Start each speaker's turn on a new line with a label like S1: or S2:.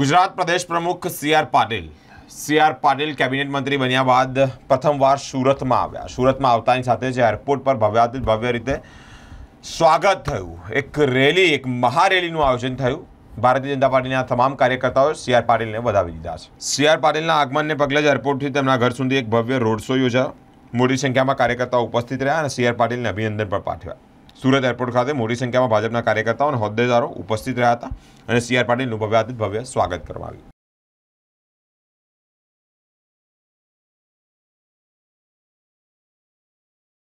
S1: ગુજરાત પ્રદેશ પ્રમુખ C R Patil C R Patil cabinet મંત્રી બન્યા બાદ પ્રથમવાર સુરતમાં આવ્યા સુરતમાં આવતાની સાથે જે એરપોર્ટ પર ભવ્યાતિ ભવ્ય રીતે સ્વાગત થયું એક રેલી એક મહારેલીનું આયોજન થયું ભારતીય જનતા પાર્ટીના તમામ કાર્યકર્તાઓ સી આર પાટીલને વધાવી દીધા છે સી આર પાટીલના આગમનને પગલે જ એરપોર્ટથી તેમના ઘર સુધી એક ભવ્ય રોડ શો યોજાયો મોટી સંખ્યામાં કાર્યકર્તાઓ ઉપસ્થિત રહ્યા અને સી આર પાટીલને અભિનંદન પણ પાઠવ્યા સુરત એરપોર્ટ ખાતે મોટી સંખ્યામાં ભાજપના કાર્યકર્તાઓ અને હોદ્દેદારો ઉપસ્થિત રહ્યા હતા અને સીઆર આર પાટીલનું ભવ્યાતિત ભવ્ય સ્વાગત કરવામાં આવ્યું